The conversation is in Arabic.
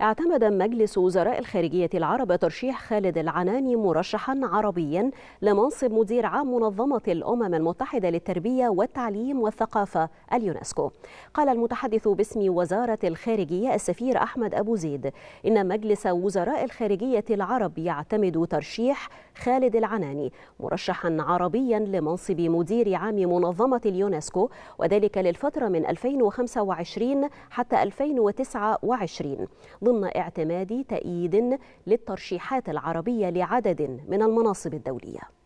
اعتمد مجلس وزراء الخارجية العرب ترشيح خالد العناني مرشحا عربيا لمنصب مدير عام منظمة الأمم المتحدة للتربية والتعليم والثقافة اليونسكو قال المتحدث باسم وزارة الخارجية السفير أحمد أبو زيد إن مجلس وزراء الخارجية العرب يعتمد ترشيح خالد العناني مرشحا عربيا لمنصب مدير عام منظمة اليونسكو وذلك للفترة من 2025 حتى 2029 ضمن اعتماد تأييد للترشيحات العربية لعدد من المناصب الدولية